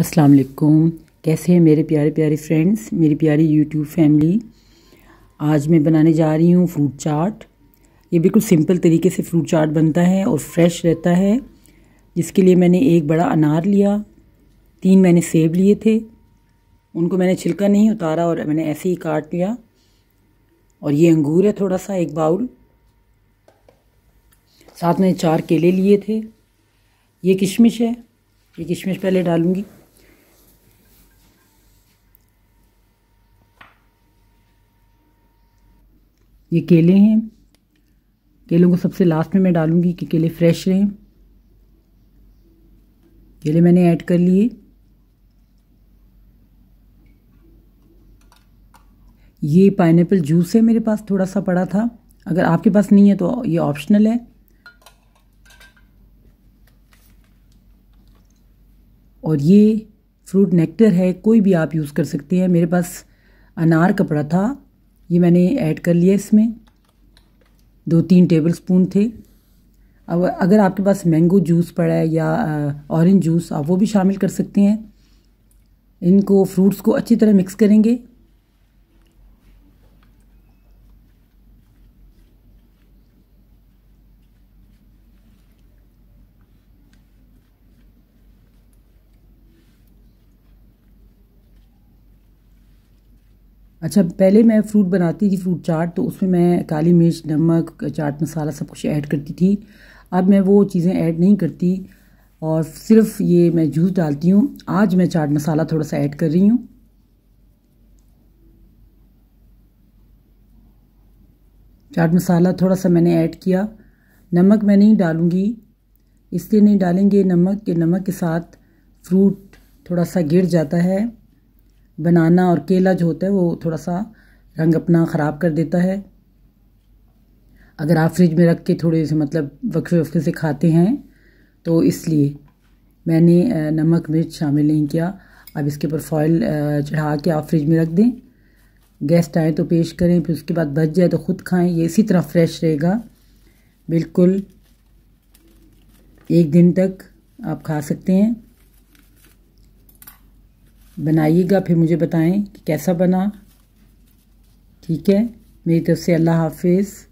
अस्सलाम वालेकुम कैसे हैं मेरे प्यारे प्यारे फ्रेंड्स मेरी प्यारी यूट्यूब फैमिली आज मैं बनाने जा रही हूँ फ्रूट चाट ये बिल्कुल सिंपल तरीके से फ्रूट चाट बनता है और फ्रेश रहता है जिसके लिए मैंने एक बड़ा अनार लिया तीन मैंने सेब लिए थे उनको मैंने छिलका नहीं उतारा और मैंने ऐसे ही काट लिया और ये अंगूर है थोड़ा सा एक बाउल साथ में चार केले लिए थे ये किशमिश है ये किशमिश पहले डालूँगी ये केले हैं केलों को सबसे लास्ट में मैं डालूँगी कि केले फ्रेश रहें केले मैंने ऐड कर लिए ये पाइनएप्पल जूस है मेरे पास थोड़ा सा पड़ा था अगर आपके पास नहीं है तो ये ऑप्शनल है और ये फ्रूट नेक्टर है कोई भी आप यूज़ कर सकते हैं मेरे पास अनार कपड़ा था ये मैंने ऐड कर लिया इसमें दो तीन टेबल स्पून थे अब अगर आपके पास मैंगो जूस पड़ा है या ऑरेंज जूस आप वो भी शामिल कर सकते हैं इनको फ्रूट्स को अच्छी तरह मिक्स करेंगे अच्छा पहले मैं फ्रूट बनाती थी फ्रूट चाट तो उसमें मैं काली मिर्च नमक चाट मसाला सब कुछ ऐड करती थी अब मैं वो चीज़ें ऐड नहीं करती और सिर्फ ये मैं जूस डालती हूँ आज मैं चाट मसाला थोड़ा सा ऐड कर रही हूँ चाट मसाला थोड़ा सा मैंने ऐड किया नमक मैं नहीं डालूँगी इसलिए नहीं डालेंगे नमक के नमक के साथ फ्रूट थोड़ा सा गिर जाता है बनाना और केला जो होता है वो थोड़ा सा रंग अपना ख़राब कर देता है अगर आप फ्रिज में रख के थोड़े से मतलब वक्फे वक्फे से खाते हैं तो इसलिए मैंने नमक मिर्च शामिल नहीं किया अब इसके ऊपर फॉइल चढ़ा के आप फ्रिज में रख दें गेस्ट आए तो पेश करें फिर उसके बाद बच जाए तो ख़ुद खाएं ये इसी तरह फ्रेश रहेगा बिल्कुल एक दिन तक आप खा सकते हैं बनाइएगा फिर मुझे बताएं कि कैसा बना ठीक है मेरी तरफ से अल्लाह हाफिज़